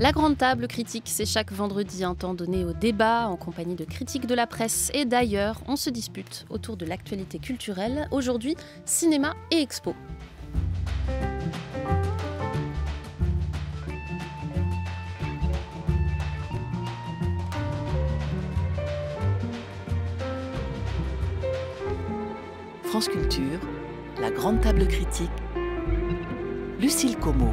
La Grande Table Critique, c'est chaque vendredi un temps donné au débat en compagnie de critiques de la presse et d'ailleurs, on se dispute autour de l'actualité culturelle, aujourd'hui cinéma et expo. France Culture, la Grande Table Critique, Lucille Como.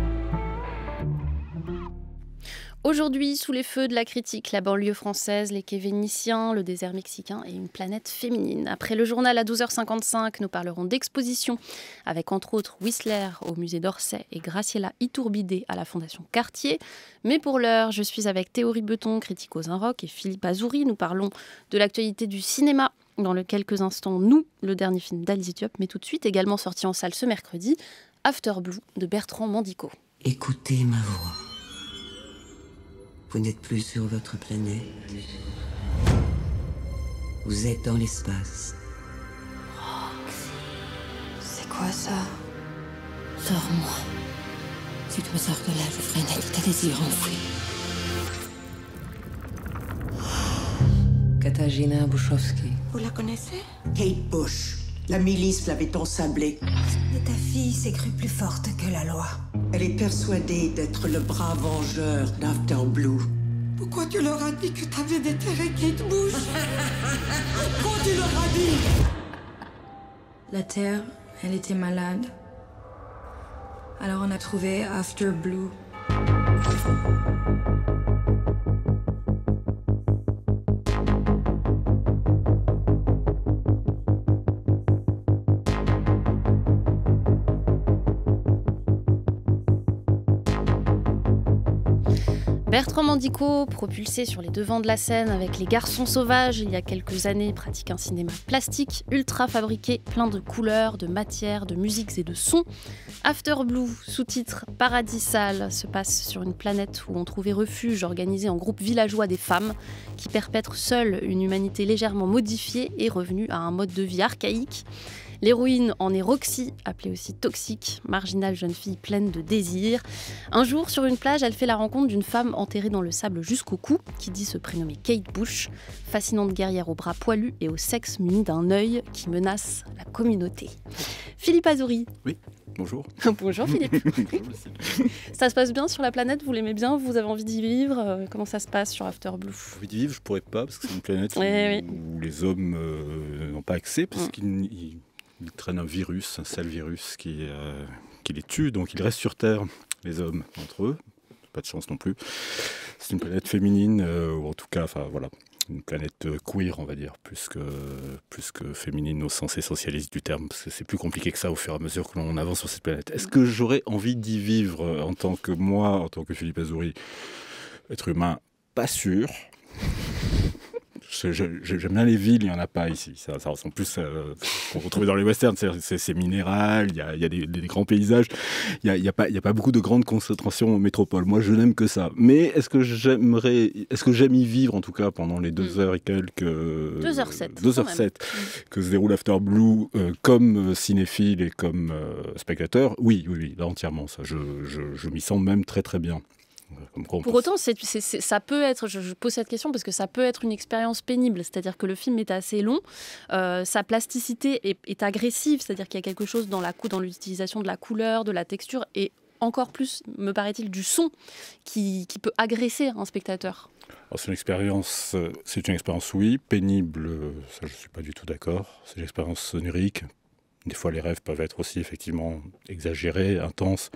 Aujourd'hui, sous les feux de la critique, la banlieue française, les quais vénitiens, le désert mexicain et une planète féminine. Après le journal à 12h55, nous parlerons d'exposition avec entre autres Whistler au musée d'Orsay et Graciela Iturbide à la Fondation Cartier. Mais pour l'heure, je suis avec Théorie Beton, critique aux Rock et Philippe Azouri. Nous parlons de l'actualité du cinéma dans le quelques instants, nous, le dernier film d'Alice Diop, mais tout de suite également sorti en salle ce mercredi, After Blue de Bertrand Mandico. Écoutez ma voix. Vous n'êtes plus sur votre planète. Vous êtes dans l'espace. C'est quoi ça Sors-moi. Si tu me sors de là, je ferai une à des yeux enfouis. Katarzyna Vous la connaissez Kate Bush. La milice l'avait ensablée. Mais ta fille s'est crue plus forte que la loi. Elle est persuadée d'être le brave vengeur d'After Blue. Pourquoi tu leur as dit que t'avais déterré te Bush Pourquoi tu leur as dit La Terre, elle était malade. Alors on a trouvé After Blue. Bertrand Mandico, propulsé sur les devants de la scène avec Les Garçons Sauvages il y a quelques années, pratique un cinéma plastique, ultra fabriqué, plein de couleurs, de matières, de musiques et de sons. After Blue, sous-titre Paradisal, se passe sur une planète où on trouvait refuge organisé en groupe villageois des femmes qui perpètrent seules une humanité légèrement modifiée et revenue à un mode de vie archaïque. L'héroïne en est Roxy, appelée aussi toxique, marginale jeune fille pleine de désirs. Un jour, sur une plage, elle fait la rencontre d'une femme enterrée dans le sable jusqu'au cou, qui dit se prénommer Kate Bush, fascinante guerrière aux bras poilus et au sexe muni d'un œil qui menace la communauté. Philippe Azouri. Oui. Bonjour. Bonjour Philippe. ça se passe bien sur la planète Vous l'aimez bien Vous avez envie d'y vivre euh, Comment ça se passe sur After Blue Envie d'y vivre, je pourrais pas parce que c'est une planète eh où, les hommes euh, n'ont pas accès parce mm. qu'ils ils traînent un virus, un sale virus qui, euh, qui les tue, donc ils restent sur Terre, les hommes, entre eux. Pas de chance non plus. C'est une planète féminine, euh, ou en tout cas, enfin voilà, une planète euh, queer, on va dire, plus que, plus que féminine au sens essentialiste du terme, parce que c'est plus compliqué que ça au fur et à mesure que l'on avance sur cette planète. Est-ce que j'aurais envie d'y vivre en tant que moi, en tant que Philippe Azouri, être humain Pas sûr. J'aime bien les villes, il n'y en a pas ici. Ça, ça plus qu'on dans les westerns. C'est minéral, il y a, des, grands paysages, il n'y a, pas, a, pas beaucoup de grandes concentrations en métropole. Moi, je n'aime que ça. Mais est-ce que j'aimerais, est-ce que j'aime y vivre en tout cas pendant les deux mm. heures et quelques. Euh, deux heures sept, mm. que se déroule After Blue euh, comme euh, cinéphile et comme spectateur Oui, oui, oui, entièrement. Ça, je, je, je m'y sens même très très bien. Pour autant, ça peut être, je, pose cette question parce que ça peut être une expérience pénible, c'est-à-dire que le film est assez long, euh, sa plasticité est, agressive, c'est-à-dire qu'il y a quelque chose dans l'utilisation de la couleur, de la texture et encore plus, me paraît-il, du son qui, peut agresser un spectateur C'est une expérience, euh, c'est une expérience, oui, pénible, euh, ça je ne suis pas du tout d'accord. C'est une expérience sonorique. Des fois, les rêves peuvent être aussi effectivement exagérés, intenses.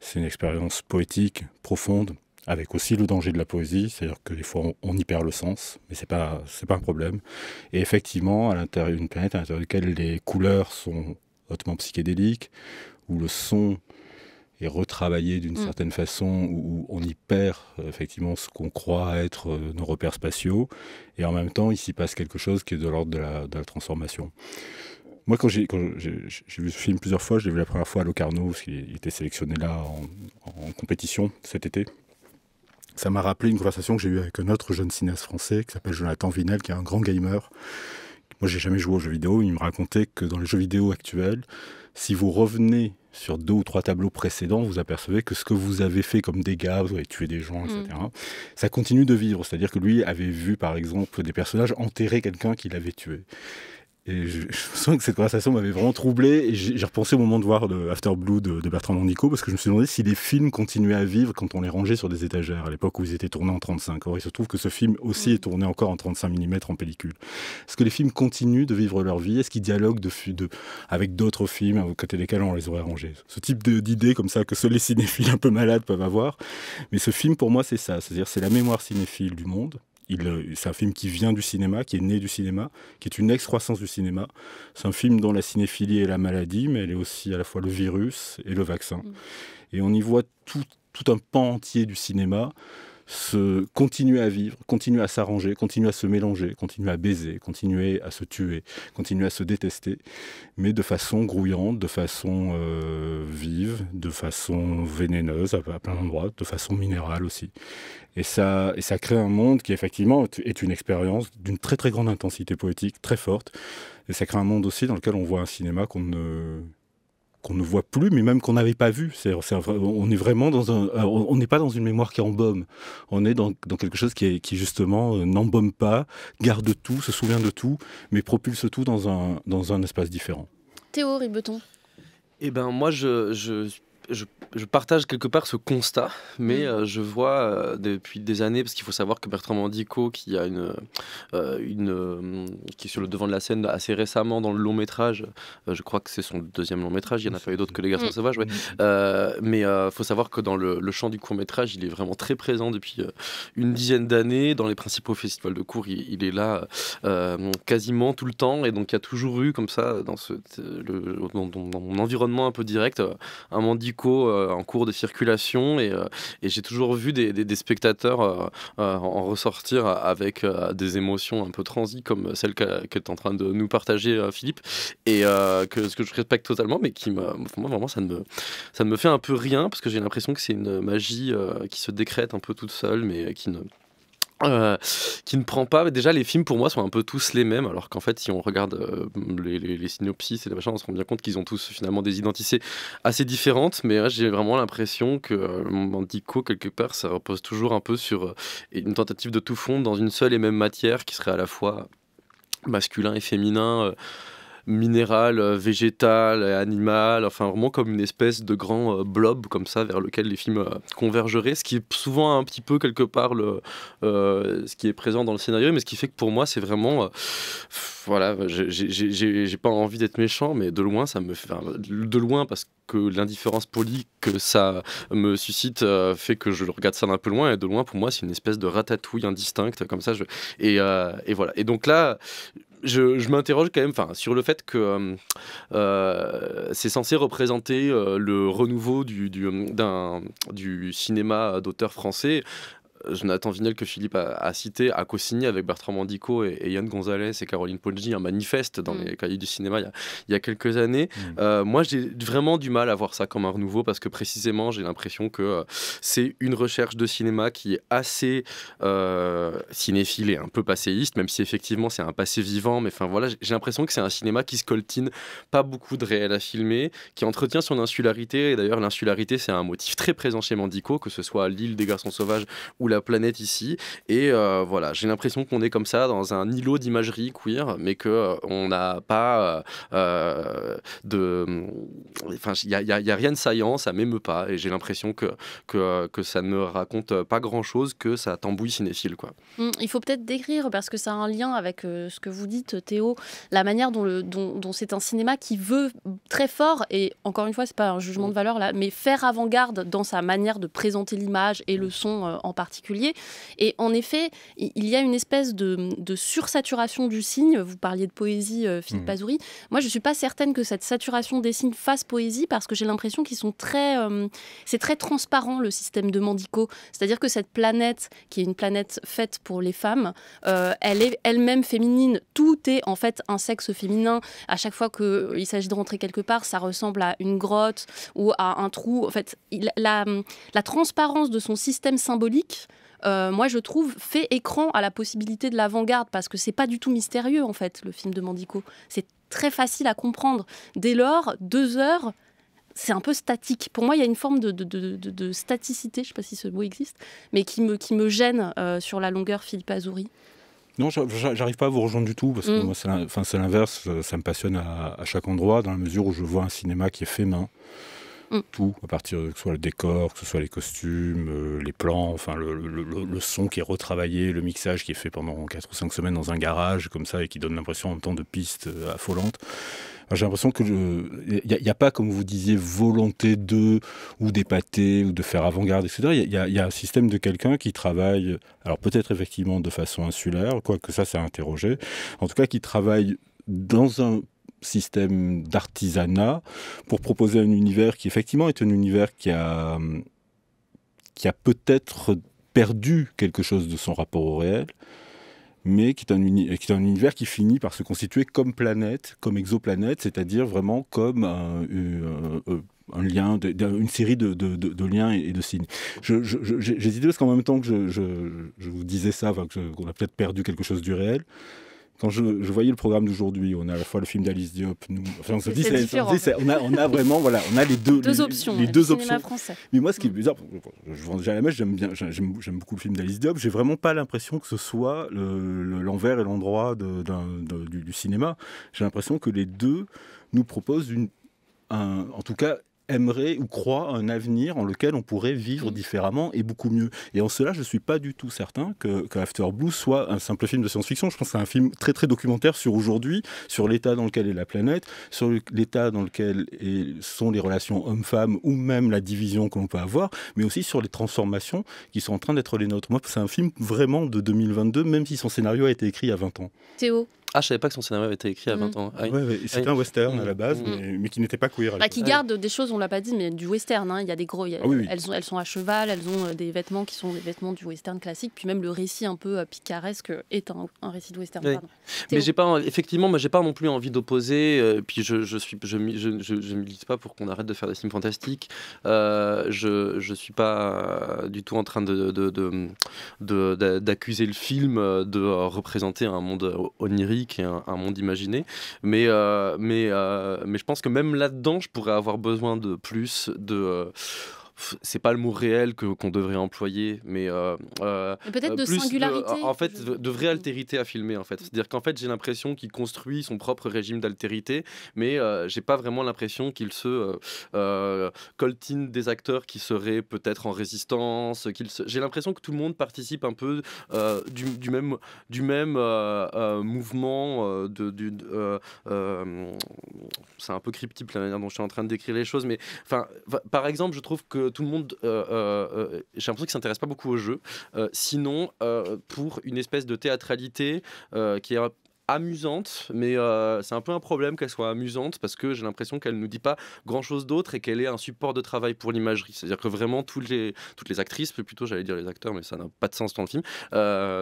C'est une expérience poétique, profonde, avec aussi le danger de la poésie, c'est-à-dire que des fois on, y perd le sens, mais c'est pas pas un problème. Et effectivement, à l'intérieur d'une planète à l'intérieur duquel les couleurs sont hautement psychédéliques, où le son est retravaillé d'une mm. certaine façon, où, on y perd euh, effectivement ce qu'on croit être euh, nos repères spatiaux, et en même temps il s'y passe quelque chose qui est de l'ordre de la transformation. Moi, quand j'ai vu ce film plusieurs fois, je l'ai vu la première fois à Locarno, parce qu'il était sélectionné là en, compétition cet été. Ça m'a rappelé une conversation que j'ai eue avec un autre jeune cinéaste français qui s'appelle Jonathan Vinel, qui est un grand gamer. Moi, j'ai jamais joué aux jeux vidéo. Il me racontait que dans les jeux vidéo actuels, si vous revenez sur deux ou trois tableaux précédents, vous apercevez que ce que vous avez fait comme dégâts, vous avez tué des gens, etc., mm. ça continue de vivre. C'est-à-dire que lui avait vu, par exemple, des personnages enterrer quelqu'un qu'il avait tué. Et je, je, sens que cette conversation m'avait vraiment troublé et j'ai repensé au moment de voir After Blue de, Bertrand Mandico parce que je me suis demandé si les films continuaient à vivre quand on les rangeait sur des étagères à l'époque où ils étaient tournés en 35. Or, il se trouve que ce film aussi est mm. tourné encore en 35 mm en pellicule. Est-ce que les films continuent de vivre leur vie Est-ce qu'ils dialoguent de, avec d'autres films à côté desquels on les aurait rangés Ce type d'idée comme ça que seuls les cinéphiles un peu malades peuvent avoir. Mais ce film, pour moi, c'est ça. C'est-à-dire, c'est la mémoire cinéphile du monde euh, c'est un film qui vient du cinéma, qui est né du cinéma, qui est une excroissance du cinéma. C'est un film dont la cinéphilie est la maladie, mais elle est aussi à la fois le virus et le vaccin. Mm. Et on y voit tout, tout un pan entier du cinéma, se continuer à vivre, continuer à s'arranger, continuer à se mélanger, continuer à baiser, continuer à se tuer, continuer à se détester, mais de façon grouillante, de façon euh, vive, de façon vénéneuse à, plein d'endroits, de façon minérale aussi. Et ça, et ça crée un monde qui effectivement est une expérience d'une très très grande intensité poétique, très forte. Et ça crée un monde aussi dans lequel on voit un cinéma qu'on ne qu'on ne voit plus, mais même qu'on n'avait pas vu. cest on est vraiment dans un, euh, on n'est pas dans une mémoire qui embaume. On est dans, quelque chose qui, justement euh, n'embaume pas, garde tout, se souvient de tout, mais propulse tout dans un, dans un espace différent. Théo Ribeton. Eh ben moi, je, je je, partage quelque part ce constat, mais mm. euh, je vois euh, depuis des années, parce qu'il faut savoir que Bertrand Mandico, qui a une, euh, une qui est sur le devant de la scène assez récemment dans le long métrage, je crois que c'est son deuxième long métrage. Il y en a mm. pas eu d'autres que Les Garçons mm. Sauvages, ouais. mais il faut savoir que dans le, champ du court métrage, il est vraiment très présent depuis une dizaine d'années. Dans les principaux festivals de cours, il, est là quasiment tout le temps, et donc il y a toujours eu comme ça dans, ce, dans, dans mon environnement un peu direct un Mandico euh, en cours de circulation et, euh, j'ai toujours vu des, spectateurs euh, en ressortir avec des émotions un peu transies comme celle qu'est en train de nous partager Philippe et que ce que je respecte totalement mais qui moi vraiment ça ne ça ne me fait un peu rien parce que j'ai l'impression que c'est une magie qui se décrète un peu toute seule mais qui ne euh, qui ne prend pas. Déjà, les films pour moi sont un peu tous les mêmes, alors qu'en fait, si on regarde euh, les, synopsis et les on se rend bien compte qu'ils ont tous finalement des identités assez différentes. Mais j'ai vraiment l'impression que Mandico, euh, quelque part, ça repose toujours un peu sur une tentative de tout fondre dans une seule et même matière qui serait à la fois masculin et féminin minéral, euh, végétal, euh, animal, enfin vraiment comme une espèce de grand euh, blob comme ça vers lequel les films convergeraient, ce qui est souvent un petit peu quelque part le, ce qui est présent dans le scénario, mais ce qui fait que pour moi c'est vraiment, voilà, j'ai pas envie d'être méchant, mais de loin ça me fait, de loin parce que l'indifférence polie que ça me suscite fait que je regarde ça d'un peu loin et de loin pour moi c'est une espèce de ratatouille indistincte comme ça je... et, et, voilà et donc là je, m'interroge quand même sur le fait que euh, euh, c'est censé représenter euh, le renouveau du, du cinéma d'auteur français. Jonathan Vinel que Philippe a, cité a co-signé avec Bertrand Mandico et, Yann Gonzalez et Caroline Poggi un manifeste dans mm. les cahiers du cinéma il y a, quelques années. Mm. Euh, moi, j'ai vraiment du mal à voir ça comme un renouveau parce que précisément, j'ai l'impression que euh, c'est une recherche de cinéma qui est assez euh, cinéphile et un peu passéiste, même si effectivement c'est un passé vivant. Mais enfin voilà, j'ai l'impression que c'est un cinéma qui se coltine pas beaucoup de réel à filmer, qui entretient son insularité. Et d'ailleurs, l'insularité, c'est un motif très présent chez Mandico, que ce soit l'île des garçons sauvages ou la la planète ici. Et euh, voilà, j'ai l'impression qu'on est comme ça dans un îlot d'imagerie queer, mais que euh, on n'a pas euh, de. Mm, enfin, il n'y a, rien de saillant, ça m'émeut pas. Et j'ai l'impression que, que, ça ne raconte pas grand chose que ça tambouille cinéphile. Quoi. Hum, il faut peut-être décrire, parce que ça a un lien avec ce que vous dites, Théo, la manière dont, le, dont c'est un cinéma qui veut très fort, et encore une fois, c'est pas un jugement mmh. de valeur là, mais faire avant-garde dans sa manière de présenter l'image et le son en particulier et en effet, il y a une espèce de, sursaturation du signe. Vous parliez de poésie, euh, Philippe mmh. Moi, je ne suis pas certaine que cette saturation des signes fasse poésie parce que j'ai l'impression qu'ils sont très. Euh, c'est très transparent le système de Mandico. C'est-à-dire que cette planète, qui est une planète faite pour les femmes, euh, elle est elle-même féminine. Tout est en fait un sexe féminin. À chaque fois qu'il s'agit de rentrer quelque part, ça ressemble à une grotte ou à un trou. En fait, la transparence de son système symbolique euh, moi je trouve, fait écran à la possibilité de l'avant-garde parce que c'est pas du tout mystérieux en fait le film de Mandico. C'est très facile à comprendre. Dès lors, deux heures, c'est un peu statique. Pour moi, il y a une forme de, de, de, staticité, je sais pas si ce mot existe, mais qui me, qui me gêne euh, sur la longueur Philippe Azouri. Non, j'arrive pas à vous rejoindre du tout, parce que mm. moi, c'est l'inverse. Ça me passionne à, chaque endroit, dans la mesure où je vois un cinéma qui est fait main. Mm. tout, à partir que ce soit le décor, que ce soit les costumes, euh, les plans, enfin le, son qui est retravaillé, le mixage qui est fait pendant 4 ou 5 semaines dans un garage comme ça et qui donne l'impression en même temps de pistes euh, affolantes. J'ai l'impression que il n'y a, pas, comme vous disiez, volonté de ou d'épater ou de faire avant-garde, etc. Il y, y, a un système de quelqu'un qui travaille, alors peut-être effectivement de façon insulaire, quoique ça, c'est interrogé, en tout cas qui travaille dans un système d'artisanat pour proposer un univers qui effectivement est un univers qui a, qui a peut-être perdu quelque chose de son rapport au réel, mais qui est, un qui est, un univers qui finit par se constituer comme planète, comme exoplanète, c'est-à-dire vraiment comme un, euh, euh, lien, une série de, de, liens et de signes. J'hésitais parce qu'en même temps que je, je, vous disais ça, qu'on a peut-être perdu quelque chose du réel, quand je, voyais le programme d'aujourd'hui, on a à la fois le film d'Alice Diop, on a, vraiment, voilà, on a les deux, options, les deux options. Mais moi, ce qui est mm. bizarre, je vends déjà la mèche, j'aime bien, j'aime beaucoup le film d'Alice Diop, j'ai vraiment pas l'impression que ce soit l'envers et l'endroit du, cinéma. J'ai l'impression que les deux nous proposent une, en tout cas aimerait ou croit un avenir en lequel on pourrait vivre mm. différemment et beaucoup mieux. Et en cela, je ne suis pas du tout certain que, After Blue soit un simple film de science-fiction. Je pense que c'est un film très très documentaire sur aujourd'hui, sur l'état dans lequel est la planète, sur l'état dans lequel sont les relations hommes-femmes ou même la division qu'on peut avoir, mais aussi sur les transformations qui sont en train d'être les nôtres. Moi, c'est un film vraiment de 2022, même si son scénario a été écrit il y a 20 ans. Théo ah, je savais pas que son scénario avait été écrit à 20 mhm. ans. Ah c'était ah un western à la mm. base, mm. mais, qui n'était pas queer. Bah, qui garde des choses, on l'a pas dit, mais du western. Hein. Il y a des gros. Ah elles, elles sont à cheval, elles ont euh, des vêtements qui sont des vêtements du western classique, puis même le récit un peu euh, picaresque est un, récit de western. Mais j'ai pas, effectivement, moi j'ai pas non plus envie d'opposer, euh, puis je, je, suis, je, je, milite pas pour qu'on arrête de faire des films fantastiques. je, je suis pas du tout en train de, d'accuser de, le film de représenter un monde onirique un, monde imaginé. Mais, euh, mais, euh, mais je pense que même là-dedans, je pourrais avoir besoin de plus de euh, c'est pas le mot réel que qu'on devrait employer, mais euh, euh, peut-être euh, de singularité. en fait, de, vraie mm. altérité à filmer. En fait, c'est-à-dire qu'en fait, j'ai l'impression qu'il construit son propre régime d'altérité, mais j'ai pas vraiment l'impression qu'il se coltine des acteurs qui seraient peut-être en résistance. Qu'il J'ai l'impression que tout le monde participe un peu du, même du même mouvement de. Du, c'est un peu cryptique la manière dont je suis en train de décrire les choses, mais enfin, par exemple, je trouve que tout le monde, euh, euh, euh, j'ai l'impression qu'il s'intéresse pas beaucoup au jeu, sinon pour une espèce de théâtralité qui est amusante, mais c'est un peu un problème qu'elle soit amusante parce que j'ai l'impression qu'elle ne nous dit pas grand chose d'autre et qu'elle est un support de travail pour l'imagerie. C'est-à-dire que vraiment, toutes les, toutes les actrices, plutôt j'allais dire les acteurs, mais ça n'a pas de sens dans le film,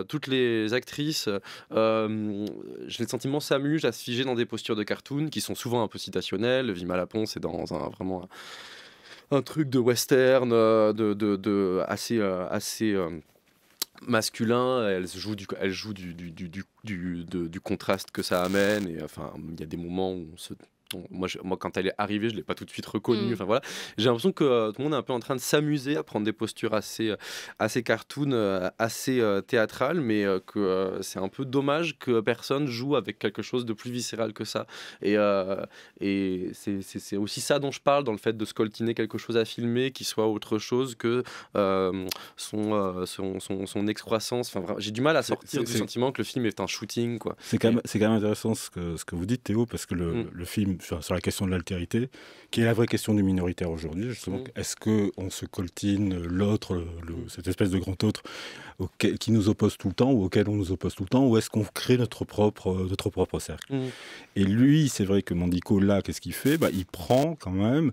toutes les actrices, euh, j'ai le sentiment, s'amusent à se figer dans des postures de cartoon qui sont souvent un peu citationnelles. Vima Lapon, c'est dans un, vraiment un truc de western, euh, de, assez, euh, assez euh, masculin, elle joue du, elle joue du, du, du, du, contraste que ça amène. Et enfin, il y a des moments où on se moi, moi, quand elle est arrivée, je ne l'ai pas tout de suite reconnue. Mm. Enfin, voilà. J'ai l'impression que euh, tout le monde est un peu en train de s'amuser à prendre des postures assez, euh, assez cartoon, euh, assez théâtrales, mais que c'est un peu dommage que personne joue avec quelque chose de plus viscéral que ça. Et, et c'est aussi ça dont je parle dans le fait de scoltiner quelque chose à filmer qui soit autre chose que son, son, son, excroissance. Enfin, J'ai du mal à sortir du sentiment que le film est un shooting. C'est quand, même, quand même intéressant ce que, ce que vous dites, Théo, parce que le, mm. le film sur, la question de l'altérité, qui est la vraie question du minoritaire aujourd'hui. Justement, mm. est-ce que on se coltine l'autre, cette espèce de grand autre auquel, qui nous oppose tout le temps ou auquel on nous oppose tout le temps, ou est-ce qu'on crée notre propre, euh, notre propre cercle mm. Et lui, c'est vrai que Mandico là, qu'est-ce qu'il fait bah, il prend quand même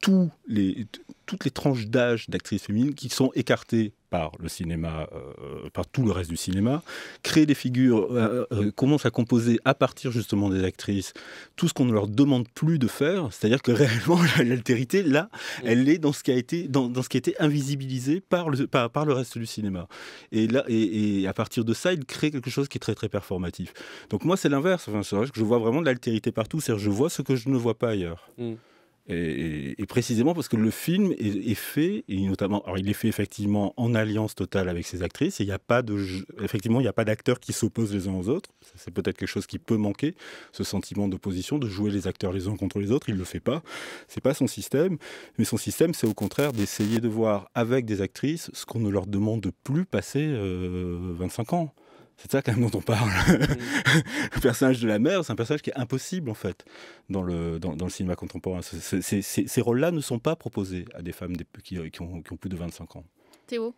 tous les, toutes les tranches d'âge d'actrices féminines qui sont écartées par le cinéma, euh, par tout le reste du cinéma, créer des figures, euh, euh, commence à composer à partir justement des actrices tout ce qu'on ne leur demande plus de faire, c'est-à-dire que réellement l'altérité, là, elle est dans ce qui a été, dans, ce qui a été invisibilisé par le, par, le reste du cinéma. Et là, et, à partir de ça, il crée quelque chose qui est très très performatif. Donc moi, c'est l'inverse. Enfin, je vois vraiment de l'altérité partout, c'est-à-dire je vois ce que je ne vois pas ailleurs. Mm. Et, précisément parce que le film est, fait, et notamment, alors il est fait effectivement en alliance totale avec ses actrices, et il n'y a pas de, effectivement, il n'y a pas d'acteurs qui s'opposent les uns aux autres. C'est peut-être quelque chose qui peut manquer, ce sentiment d'opposition, de jouer les acteurs les uns contre les autres. Il ne le fait pas. C'est pas son système. Mais son système, c'est au contraire d'essayer de voir avec des actrices ce qu'on ne leur demande plus passer 25 euh, ans. C'est ça quand même dont on parle. le personnage de la mère, c'est un personnage qui est impossible en fait dans le, dans, le cinéma contemporain. ces rôles-là ne sont pas proposés à des femmes qui, ont, qui ont plus de 25 ans. Théo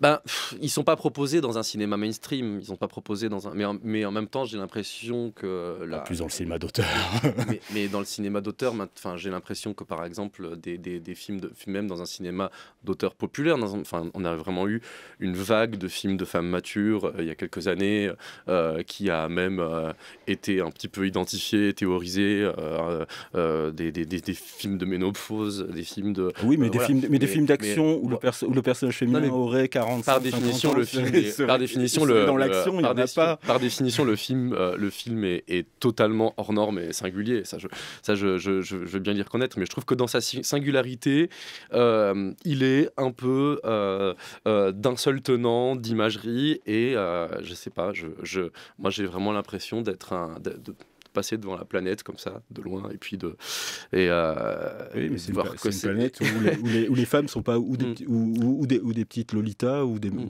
ben, ne ils sont pas proposés dans un cinéma mainstream. Ils sont pas proposés dans un. Mais en, même temps, j'ai l'impression que. La... plus dans le cinéma d'auteur. mais, dans le cinéma d'auteur, enfin, j'ai l'impression que par exemple des, des, des, films même dans un cinéma d'auteur populaire, enfin, on a vraiment eu une vague de films de femmes matures euh, il y a quelques années, euh, qui a même euh, été un petit peu identifié, théorisé, des, des, films de ménopause, des films de. Oui, mais des films, mais, des films d'action où, le personnage féminin aurait par définition, le film, est, par définition, le, définition, euh, le film, le film est, totalement hors norme et singulier. Ça, je, ça, je, veux bien l'y reconnaître, mais je trouve que dans sa singularité, euh, il est un peu euh, d'un seul tenant d'imagerie et je sais pas, je, moi j'ai vraiment l'impression d'être un passer devant la planète comme ça, de loin, et puis de. Et, euh, mais c'est une, planète où les, femmes sont pas ou des, mm. des, petites Lolitas ou des, mm.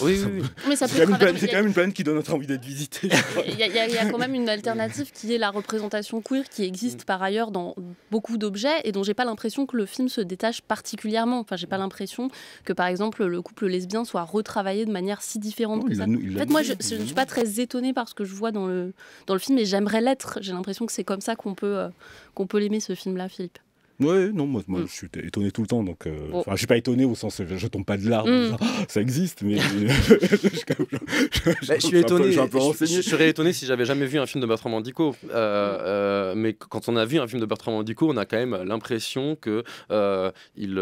Oui, oui, Mais ça c'est quand, même une, planète qui donne notre envie d'être visitée. Il y, a quand même une alternative qui est la représentation queer qui existe mm. par ailleurs dans beaucoup d'objets et dont j'ai pas l'impression que le film se détache particulièrement. Enfin, j'ai pas mm. l'impression que par exemple le couple lesbien soit retravaillé de manière si différente. que ça. en fait, moi, je, ne suis pas très étonnée par ce que je vois dans le, dans le film et j'aimerais l'être. J'ai l'impression que c'est comme ça qu'on peut, euh, qu'on peut l'aimer ce film-là, Philippe. Oui, non, moi, mm. je suis étonné tout le temps. Donc, euh, oh. Je ne suis pas étonné au sens, je ne tombe pas de l'arbre, mm. ah, ça existe, mais je, suis étonné. Je, serais étonné si j'avais jamais vu un film de Bertrand Mandico. Euh, euh, mais quand on a vu un film de Bertrand Mandico, on a quand même l'impression que il,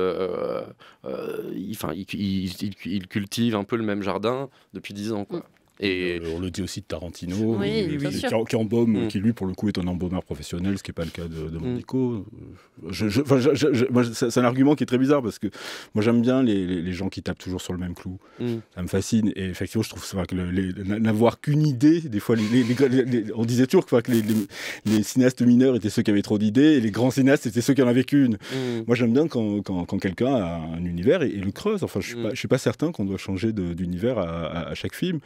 il, cultive un peu le même jardin depuis dix ans. Quoi. Mm. Et... Euh, on le dit aussi de Tarantino, qui, mm. qui lui pour le coup est un embaumeur professionnel, ce qui n'est pas le cas de, de c'est un argument qui est très bizarre parce que moi j'aime bien les, gens qui tapent toujours sur le même clou. Mm. Ça me fascine et effectivement je trouve que n'avoir qu'une idée, des fois les, on disait toujours que les, cinéastes mineurs étaient ceux qui avaient trop d'idées et les grands cinéastes étaient ceux qui en avaient qu'une. Mm. Moi j'aime bien quand, quelqu'un a un univers et, le creuse. Enfin je ne suis, pas, certain qu'on doit changer d'univers à chaque film.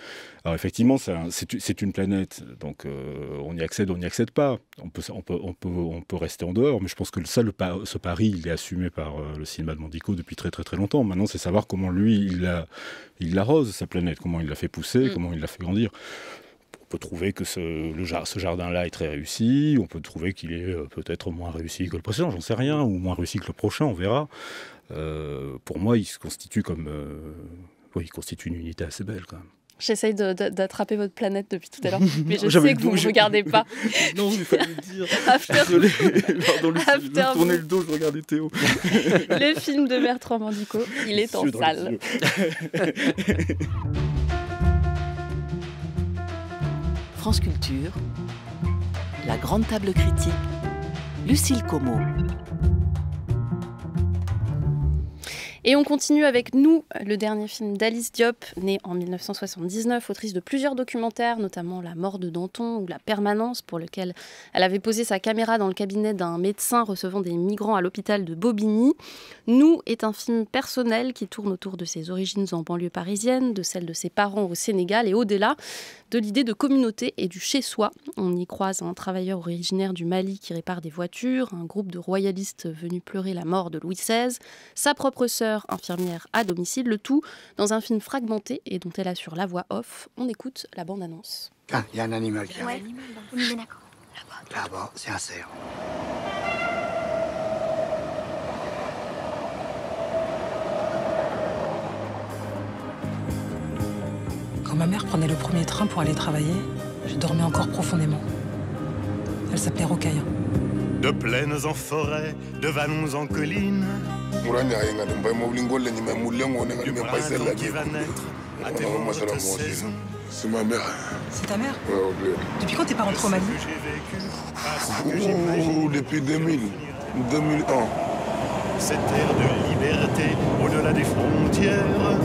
Alors effectivement, c'est une planète, donc euh, on y accède, on n'y accède pas. On peut, on, peut, rester en dehors, mais je pense que ça, ce pari, il est assumé par euh, le cinéma de Mandico depuis très très très longtemps. Maintenant, c'est savoir comment lui, il l'arrose, il sa planète, comment il l'a fait pousser, mm. comment il l'a fait grandir On peut trouver que ce, jardin-là est très réussi, on peut trouver qu'il est euh, peut-être moins réussi que le précédent, j'en sais rien, ou moins réussi que le prochain, on verra. pour moi, il se constitue comme... oui, il constitue une unité assez belle quand même. J'essaye d'attraper votre planète depuis tout à l'heure, mais je sais que vous ne regardez pas. non, mais fallait le dire. pardon, Lucie, je me tournais le dos, je regardais Théo. le film de Bertrand Mandico, il est en salle. France Culture, la grande table critique, Lucille Como. Et on continue avec Nous, le dernier film d'Alice Diop, née en 1979, autrice de plusieurs documentaires, notamment La mort de Danton ou La permanence, pour lequel elle avait posé sa caméra dans le cabinet d'un médecin recevant des migrants à l'hôpital de Bobigny. Nous est un film personnel qui tourne autour de ses origines en banlieue parisienne, de celles de ses parents au Sénégal et au-delà, de l'idée de communauté et du chez-soi. On y croise un travailleur originaire du Mali qui répare des voitures, un groupe de royalistes venus pleurer la mort de Louis XVI, sa propre sœur infirmière à domicile, le tout dans un film fragmenté et dont elle assure la voix off. On écoute la bande-annonce. Ah, il y a un animal qui arrive. Là-bas. Là-bas, c'est un cerf. Quand ma mère prenait le premier train pour aller travailler, je dormais encore profondément. Elle s'appelait Rocaille de plaines en forêt, de vallons en collines. Du qui va naître à C'est ma mère. C'est ta mère Depuis quand tes parents rentré au Depuis 2000, 2001. Cette ère de liberté au-delà des frontières.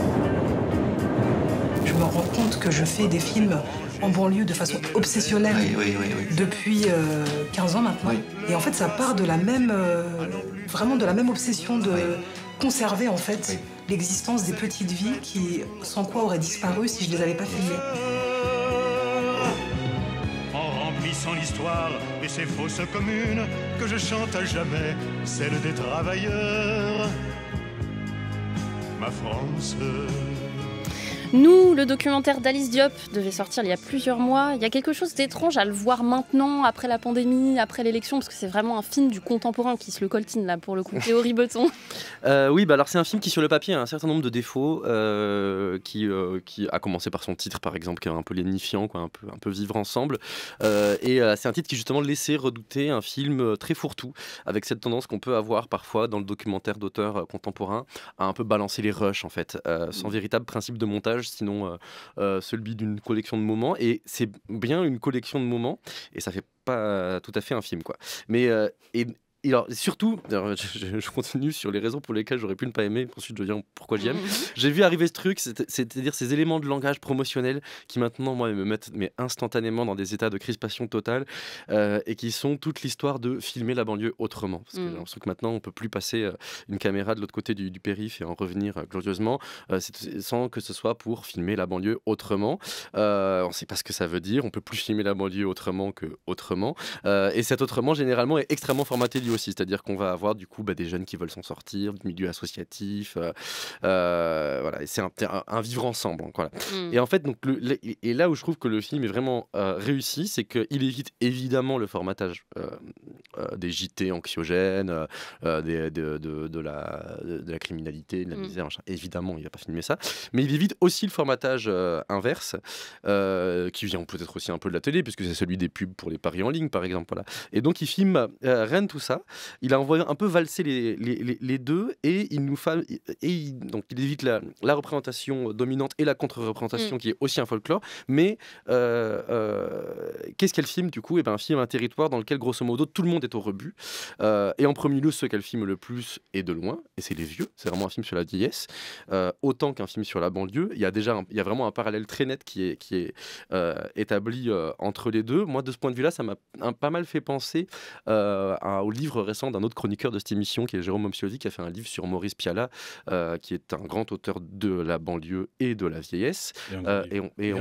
Je me rends compte que je fais des films en banlieue de façon obsessionnelle depuis 15 euh, ans maintenant. Et en fait, ça part de la même, euh, vraiment de la même obsession de conserver en fait l'existence des petites vies qui, sans quoi, auraient disparu si je les avais pas filmées. En remplissant l'histoire et ses fausses communes que je chante à jamais, celle des travailleurs, ma France. Nous, le documentaire d'Alice Diop devait sortir il y a plusieurs mois. Il y a quelque chose d'étrange à le voir maintenant, après la pandémie, après l'élection, parce que c'est vraiment un film du contemporain qui se le coltine là pour le coup. Théorie Beton. Euh, oui, bah alors c'est un film qui sur le papier a un certain nombre de défauts, euh, qui, euh, qui a commencé par son titre par exemple, qui est un peu lénifiant, quoi, un peu, un peu vivre ensemble. et c'est un titre qui justement laissait redouter un film très fourre-tout, avec cette tendance qu'on peut avoir parfois dans le documentaire d'auteur contemporain à un peu balancer les rushs en fait, sans mm. véritable principe de montage sinon euh, euh, celui d'une collection de moments. Et c'est bien une collection de moments, et ça fait pas tout à fait un film, quoi. Mais euh, et, alors, surtout, je, continue sur les raisons pour lesquelles j'aurais pu ne pas aimer. Ensuite, je viens pourquoi j'aime. Mhm. J'ai vu arriver ce truc, c'est-à-dire ces éléments de langage promotionnel qui maintenant, moi, me mettent mais instantanément dans des états de crispation totale euh, et qui sont toute l'histoire de filmer la banlieue autrement. Parce que mm. maintenant, on peut plus passer euh, une caméra de l'autre côté du, périph' et en revenir euh, glorieusement sans que ce soit pour filmer la banlieue autrement. on ne sait pas ce que ça veut dire. On peut plus filmer la banlieue autrement que autrement. et cet autrement, généralement, est extrêmement formaté du c'est-à-dire qu'on va avoir du coup bah, des jeunes qui veulent s'en sortir, du milieu associatif, euh, euh, voilà, et c'est un, vivre ensemble. Mm. Et en fait, donc, et là où je trouve que le film est vraiment euh, réussi, c'est qu'il évite évidemment le formatage des JT anxiogènes, des, de, de, la, criminalité, de la mm. misère, évidemment, il va pas filmer ça, mais il évite aussi le formatage inverse qui vient peut-être aussi un peu de la télé, puisque c'est celui des pubs pour les paris en ligne, par exemple. Voilà. Et donc, il filme rennes rien de tout ça, il a envoyé un peu valser les, deux et il nous fait et donc il évite la, représentation dominante et la contre-représentation mm. qui est aussi un folklore. Mais euh, euh, qu'est-ce qu'elle filme du coup Et eh ben, un film un territoire dans lequel grosso modo tout le monde est au rebut. Euh, et en premier lieu, ce qu'elle filme le plus et de loin, et c'est les vieux. C'est vraiment un film sur la vieillesse, autant qu'un film sur la banlieue. Il y a déjà, il y a vraiment un parallèle très net qui est qui est établi entre les deux. Moi, de ce point de vue-là, ça m'a pas mal fait penser au livre récent d'un autre chroniqueur de cette émission qui est Jérôme Momcioli qui a fait un livre sur Maurice Piala euh, qui est un grand auteur de la banlieue et de la vieillesse et,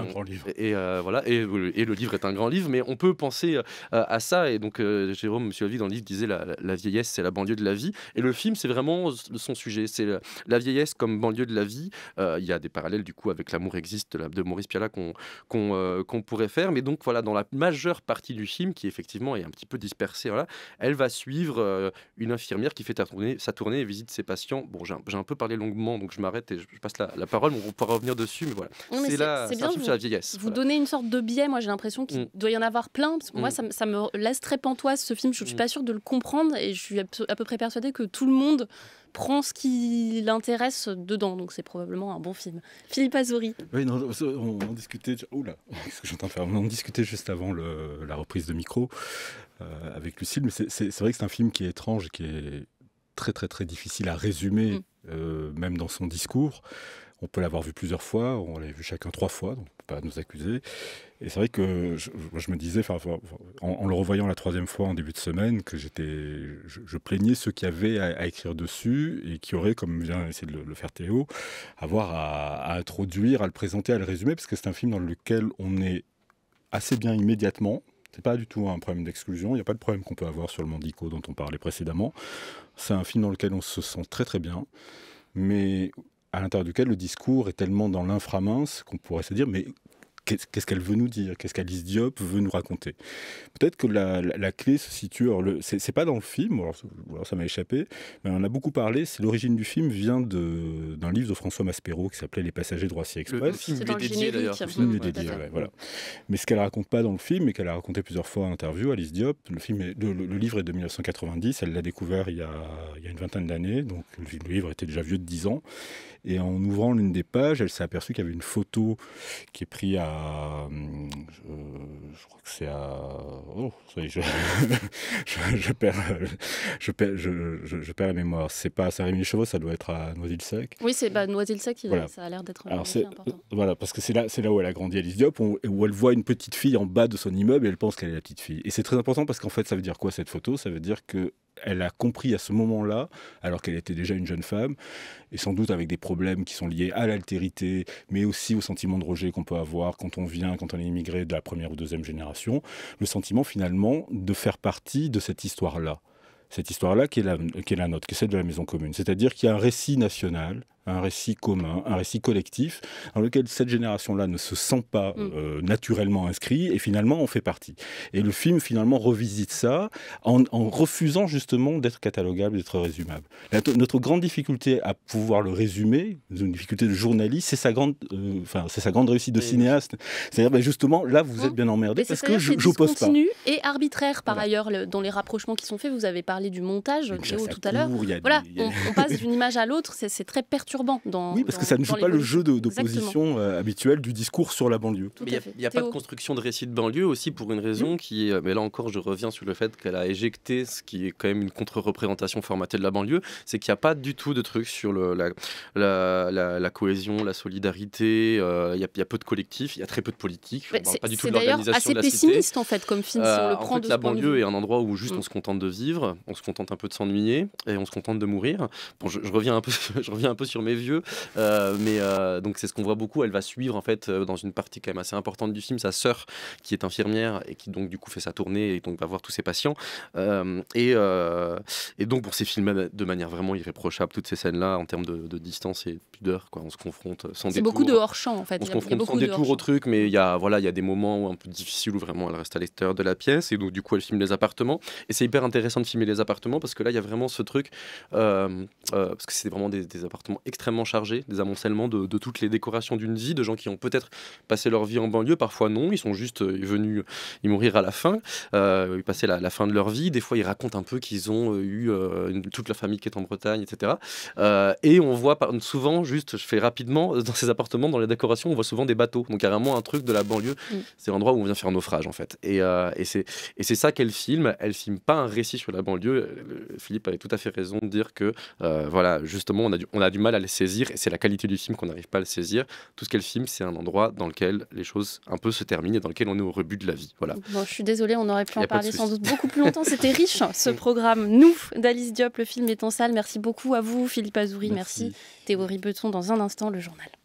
et, voilà et, le livre est un grand livre mais on peut penser euh, à ça et donc euh, Jérôme Momcioli dans le livre disait la, la vieillesse c'est la banlieue de la vie et le film c'est vraiment son sujet c'est la, vieillesse comme banlieue de la vie il y a des parallèles du coup avec l'amour existe de, Maurice Piala qu'on pourrait faire mais donc voilà dans la majeure partie du film qui effectivement est un petit peu dispersée voilà, elle va suivre euh, une infirmière qui fait sa tournée, et visite ses patients. Bon, j'ai un, peu parlé longuement, donc je m'arrête et je passe la, parole. On pourra revenir dessus, mais voilà. C'est là, c'est sur la vieillesse. Vous donnez une sorte de biais. Moi, j'ai l'impression qu'il mm. doit y en avoir plein. moi, mm. ça, me laisse très pantoise ce film. Je suis mm. pas sûre de le comprendre et je suis à peu près persuadée que tout le monde prend ce qui l'intéresse dedans. Donc c'est probablement un bon film. Philippe Azori. Oui, non, on, en discutait. Oula, qu'est-ce que j'entends faire On en discutait juste avant la reprise de micro euh, avec Lucille. Mais c'est vrai que c'est un film qui est étrange, qui est très très très difficile à résumer, mm. euh, même dans son discours. On peut l'avoir vu plusieurs fois, on l'a vu chacun trois fois, donc on ne peut pas nous accuser. Et c'est vrai que je, je me disais, en, en, le revoyant la troisième fois en début de semaine, que j'étais, je, plaignais ceux qui avaient à, à, écrire dessus et qui auraient, comme vient essayer de le, faire Théo, avoir à introduire, à le présenter, à le résumer, parce que c'est un film dans lequel on est assez bien immédiatement, c'est pas du tout un problème d'exclusion. Il n'y a pas de problème qu'on peut avoir sur le Mandico dont on parlait précédemment. C'est un film dans lequel on se sent très très bien, mais à l'intérieur duquel le discours est tellement dans l'inframince qu'on pourrait se dire mais qu'est-ce qu'elle veut nous dire, qu'est-ce qu'Alice Diop veut nous raconter. Peut-être que la, clé se situe, c'est pas dans le film, alors, ça m'a échappé, mais on a beaucoup parlé, c'est l'origine du film vient d'un livre de François Maspero qui s'appelait Les passagers de Roissy Express. Le, film dédié d'ailleurs. Le film est dédié, voilà. Mais ce qu'elle raconte pas dans le film, et qu'elle a raconté plusieurs fois en interview, Alice Diop, le, film le, livre est de 1990, elle l'a découvert il y, a, il y a une vingtaine d'années, donc le livre était déjà vieux de 10 ans, et en ouvrant l'une des pages, elle s'est aperçue qu'il y avait une photo qui est prise à. Euh, je, crois que c'est à. Oh, ça y est, je, je, perds, je, je, perds la mémoire. C'est pas à Saint-Rémy-les-Chevaux, ça doit être à Noisy-le-Sec. Oui, c'est bah, Noisy-le-Sec, ça a l'air d'être important. Euh, voilà, parce que c'est là, là où elle a grandi, Alice Diop, où elle voit une petite fille en bas de son immeuble et elle pense qu'elle est la petite fille. Et c'est très important parce qu'en fait, ça veut dire quoi cette photo Ça veut dire que elle a compris à ce moment-là, alors qu'elle était déjà une jeune femme, et sans doute avec des problèmes qui sont liés à l'altérité, mais aussi au sentiment de rejet qu'on peut avoir quand on vient, quand on est immigré de la première ou deuxième génération, le sentiment finalement de faire partie de cette histoire-là. Cette histoire-là qui, qui est la nôtre, qui est celle de la maison commune. C'est-à-dire qu'il y a un récit national un récit commun, un récit collectif, dans lequel cette génération-là ne se sent pas mm. euh, naturellement inscrite et finalement on fait partie. Et le film finalement revisite ça en, refusant justement d'être catalogable, d'être résumable. notre grande difficulté à pouvoir le résumer, une difficulté de journaliste, c'est sa grande, euh, enfin c'est sa grande réussite de cinéaste. C'est-à-dire ben, justement là vous êtes bien emmerdé parce que je, je pose pas. Et arbitraire par ailleurs dans les rapprochements qui sont faits. Vous avez parlé du montage, Théo, tout à l'heure. Voilà, on, on passe d'une image à l'autre, c'est très perturbant oui, parce que ça ne joue pas le jeu d'opposition euh, habituel du discours sur la banlieue. Il n'y a, pas de construction de récit de banlieue aussi pour une raison mm. qui est. Euh, mais là encore, je reviens sur le fait qu'elle a éjecté ce qui est quand même une contre-représentation formatée de la banlieue. C'est qu'il n'y a pas du tout de truc sur le, la, cohésion, la solidarité. Euh, il y, a peu de collectifs, il y a très peu de politique. C'est pas du tout de la cité. pessimiste en fait comme film. si on le en fait, la banlieue est un endroit où juste on se mm. contente de vivre, on se contente un peu de s'ennuyer et on se contente de mourir. Bon, je, je reviens un peu, je reviens un peu sur mes vieux. Euh, mais euh, donc c'est ce qu'on voit beaucoup. Elle va suivre en fait euh, dans une partie quand même assez importante du film sa sœur qui est infirmière et qui donc du coup fait sa tournée et donc va voir tous ses patients. et, et donc pour ces films de manière vraiment irréprochable, toutes ces scènes-là en termes de, distance et de pudeur, quoi, on se confronte sans détour. C'est beaucoup de hors-champ en fait. On se confronte sans détour au truc, mais il y a voilà, il y a des moments où un peu difficile où vraiment elle reste à l'extérieur de la pièce et donc du coup elle filme les appartements. Et c'est hyper intéressant de filmer les appartements parce que là il y a vraiment ce truc parce que c'est vraiment des, des appartements extrêmement chargé des amoncellements de, toutes les décorations d'une vie, de gens qui ont peut-être passé leur vie en banlieue, parfois non, ils sont juste euh, venus y mourir à la fin, euh, ils passaient la, fin de leur vie, des fois ils racontent un peu qu'ils ont euh, eu toute la famille qui est en Bretagne, etc. et on voit souvent, juste je fais rapidement, dans ces appartements, dans les décorations, on voit souvent des bateaux, donc carrément un truc de la banlieue, mm. c'est l'endroit où on vient faire un naufrage en fait. Et, et c'est ça qu'elle filme, elle filme pas un récit sur la banlieue, Philippe avait tout à fait raison de dire que voilà, justement on a du, on a du mal à saisir, et c'est la qualité du film qu'on n'arrive pas à le saisir. Tout ce qu'est le film, c'est un endroit dans lequel les choses un peu se terminent et dans lequel on est au rebut de la vie. Voilà. je suis désolée, on aurait pu en parler sans doute beaucoup plus longtemps. C'était riche, ce mm. programme. Nous, d'Alice Diop, le film est en salle. Merci beaucoup à vous, Philippe Azouri. Merci. merci. Théorie Beton, dans un instant, le journal.